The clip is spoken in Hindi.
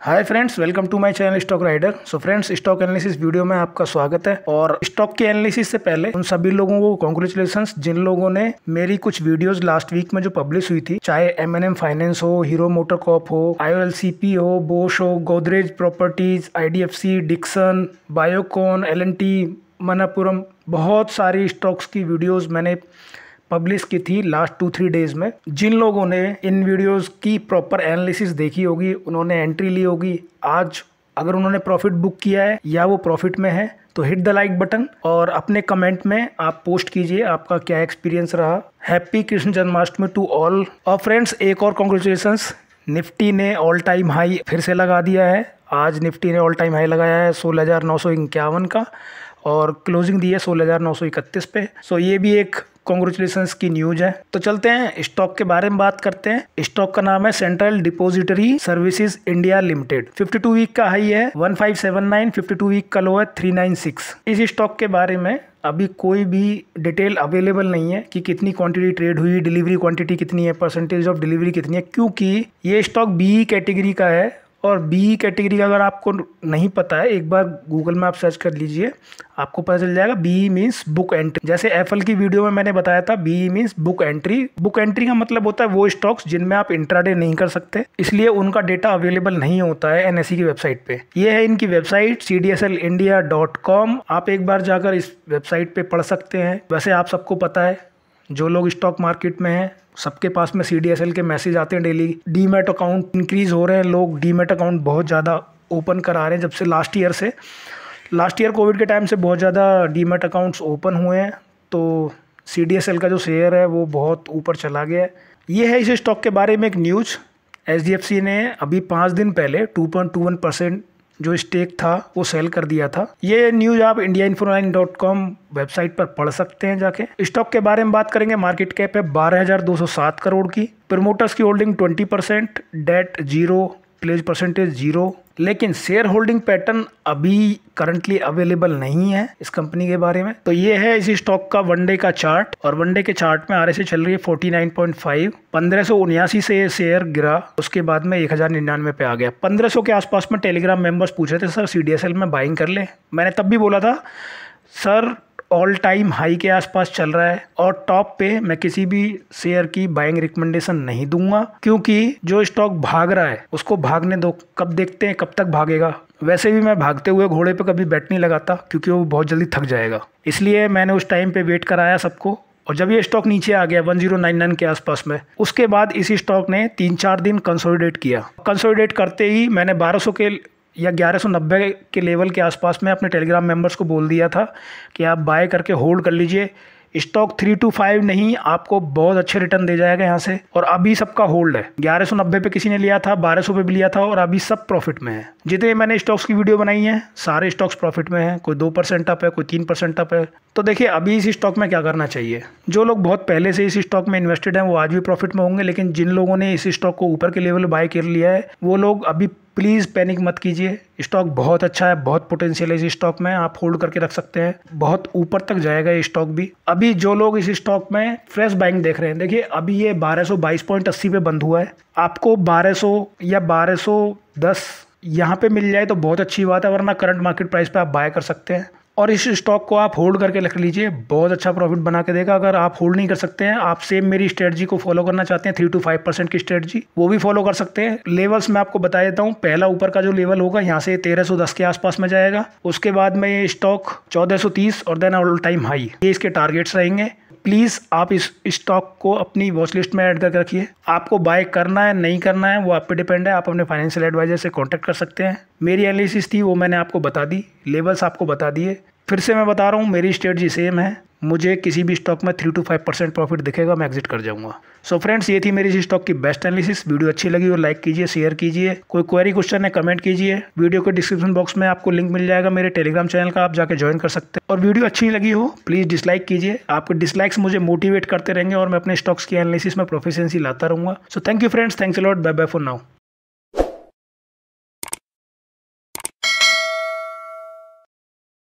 hi friends welcome to my channel stock rider so friends stock analysis video में आपका स्वागत है और स्टॉक के एनालिसिस से पहले उन सभी लोगों को कॉन्ग्रेचुलेशन जिन लोगों ने मेरी कुछ वीडियोस लास्ट वीक में जो पब्लिश हुई थी चाहे एम एन एम फाइनेंस हो हीरो मोटर कॉप हो आईओएलसीपी हो बोश हो गोदरेज प्रॉपर्टीज आई डिक्सन बायोकॉन एल मनापुरम बहुत सारी स्टॉक्स की वीडियोज मैंने पब्लिश की थी लास्ट टू थ्री डेज में जिन लोगों ने इन वीडियोस की प्रॉपर एनालिसिस देखी होगी उन्होंने एंट्री ली होगी आज अगर उन्होंने प्रॉफिट बुक किया है या वो प्रॉफिट में है तो हिट द लाइक बटन और अपने कमेंट में आप पोस्ट कीजिए आपका क्या एक्सपीरियंस रहा happy Krishna Janmashtami to all और फ्रेंड्स एक और कॉन्ग्रेचुलेसन निफ्टी ने ऑल टाइम हाई फिर से लगा दिया है आज निफ्टी ने ऑल टाइम हाई लगाया है सोलह हज़ार नौ सौ इक्यावन का और क्लोजिंग दी है सोलह हज़ार नौ सौ इकतीस पे सो ये भी एक कॉन्ग्रेचुलेशन की न्यूज है तो चलते हैं स्टॉक के बारे में बात करते हैं स्टॉक का नाम है central depository services India limited 52 week का हाई है 1579 52 वीक का लो है 396 इस स्टॉक के बारे में अभी कोई भी डिटेल अवेलेबल नहीं है कि कितनी क्वांटिटी ट्रेड हुई डिलीवरी क्वांटिटी कितनी है परसेंटेज ऑफ डिलीवरी कितनी है क्योंकि ये स्टॉक बी कैटेगरी का है और बी कैटेगरी का अगर आपको नहीं पता है एक बार गूगल में आप सर्च कर लीजिए आपको पता चल जाएगा बी मीन्स बुक एंट्री जैसे एफ की वीडियो में मैंने बताया था B means book entry book entry का मतलब होता है वो स्टॉक्स जिनमें आप इंट्राडे नहीं कर सकते इसलिए उनका डेटा अवेलेबल नहीं होता है एनएसई e की वेबसाइट पे ये है इनकी वेबसाइट सी आप एक बार जाकर इस वेबसाइट पे पढ़ सकते हैं वैसे आप सबको पता है जो लोग स्टॉक मार्केट में हैं सबके पास में सी के मैसेज आते हैं डेली डीमेट अकाउंट इंक्रीज़ हो रहे हैं लोग डीमेट अकाउंट बहुत ज़्यादा ओपन करा रहे हैं जब से लास्ट ईयर से लास्ट ईयर कोविड के टाइम से बहुत ज़्यादा डीमेट अकाउंट्स ओपन हुए हैं तो सी का जो शेयर है वो बहुत ऊपर चला गया है ये है इस स्टॉक के बारे में एक न्यूज़ एच ने अभी पाँच दिन पहले two point two one percent जो स्टेक था वो सेल कर दिया था ये न्यूज आप India Infoline dot com website पर पढ़ सकते हैं जाके स्टॉक के बारे में बात करेंगे मार्केट कैप है बारह करोड़ की प्रमोटर्स की holding 20 percent debt zero pledge percentage zero लेकिन शेयर होल्डिंग पैटर्न अभी करंटली अवेलेबल नहीं है इस कंपनी के बारे में तो ये है इसी स्टॉक का वनडे का चार्ट और वनडे के चार्ट में आर चल रही है फोर्टी नाइन पॉइंट फाइव पंद्रह उन्यासी से शेयर गिरा उसके बाद में एक हजार निन्यानवे पे आ गया पंद्रह सौ के आसपास में टेलीग्राम मेंबर्स पूछ रहे थे सर सी में बाइंग कर ले मैंने तब भी बोला था सर ऑल टाइम हाई के आसपास चल रहा है और टॉप पे मैं किसी भी शेयर की बाइंग रिकमेंडेशन नहीं दूंगा क्योंकि जो स्टॉक भाग रहा है उसको भागने दो कब देखते हैं कब तक भागेगा वैसे भी मैं भागते हुए घोड़े पे कभी बैठ नहीं लगाता क्योंकि वो बहुत जल्दी थक जाएगा इसलिए मैंने उस टाइम पे वेट कराया सबको और जब ये स्टॉक नीचे आ गया 1099 के आसपास में उसके बाद इसी स्टॉक ने तीन चार दिन कंसोलिडेट किया कंसोलिडेट करते ही मैंने 1200 के या 1190 के लेवल के आसपास में अपने टेलीग्राम मेंबर्स को बोल दिया था कि आप बाय करके होल्ड कर लीजिए स्टॉक थ्री टू फाइव नहीं आपको बहुत अच्छे रिटर्न दे जाएगा यहाँ से और अभी सबका होल्ड है ग्यारह सौ नब्बे पे किसी ने लिया था बारह सौ पे भी लिया था और अभी सब प्रॉफिट में है जितने मैंने स्टॉक्स की वीडियो बनाई है सारे स्टॉक्स प्रॉफिट में है कोई दो परसेंट अप है कोई तीन परसेंट अप है तो देखिए अभी इस स्टॉक में क्या करना चाहिए जो लोग बहुत पहले से इस स्टॉक में इन्वेस्टेड हैं वो आज भी प्रॉफिट में होंगे लेकिन जिन लोगों ने इस स्टॉक को ऊपर के लेवल बाय कर लिया है वो लोग अभी प्लीज़ पैनिक मत कीजिए स्टॉक बहुत अच्छा है बहुत पोटेंशियल है इस स्टॉक में आप होल्ड करके रख सकते हैं बहुत ऊपर तक जाएगा ये स्टॉक भी अभी जो लोग इस स्टॉक में फ्रेश बाइंग देख रहे हैं देखिए अभी ये बारह पे बंद हुआ है आपको 1200 या 1210 यहाँ पे मिल जाए तो बहुत अच्छी बात है वरना करंट मार्केट प्राइस पे आप बाय कर सकते हैं और इस स्टॉक को आप होल्ड करके रख लीजिए बहुत अच्छा प्रॉफिट बना के देगा अगर आप होल्ड नहीं कर सकते हैं आप सेम मेरी स्ट्रेटजी को फॉलो करना चाहते हैं थ्री टू फाइव परसेंट की स्ट्रेटजी वो भी फॉलो कर सकते हैं लेवल्स मैं आपको बता देता हूँ पहला ऊपर का जो लेवल होगा यहाँ से तेरह दस के आसपास में जाएगा उसके बाद में ये स्टॉक चौदह तीस और देन ऑल टाइम हाई ये इसके टारगेट्स रहेंगे प्लीज़ आप इस स्टॉक को अपनी वॉच लिस्ट में ऐड करके रखिए आपको बाय करना है नहीं करना है वो आप पे डिपेंड है आप अपने फाइनेंशियल एडवाइजर से कांटेक्ट कर सकते हैं मेरी एनालिसिस थी वो मैंने आपको बता दी लेवल्स आपको बता दिए फिर से मैं बता रहा हूँ मेरी स्ट्रेटजी सेम है मुझे किसी भी स्टॉक में three two five percent profit दिखेगा मैं एग्जिट कर जाऊंगा सो so फ्रेंड्स ये थी मेरी इस स्टॉक की बेस्ट एनालिसिस वीडियो अच्छी लगी हो लाइक कीजिए शेयर कीजिए कोई क्वेरी क्वेश्चन है कमेंट कीजिए वीडियो के डिस्क्रिप्शन बॉक्स में आपको लिंक मिल जाएगा मेरे टेलीग्राम चैनल का आप जाकर ज्वाइन कर सकते हैं और वीडियो अच्छी लगी हो प्लीज़ डिसलाइक कीजिए आपके डिसलाइक्स मुझे मोटिवेट करते रहेंगे और मैं अपने स्टॉक्स की एनालिसिस में प्रोफेशनसी लाता रहूँगा so thank you friends thanks a lot bye bye for now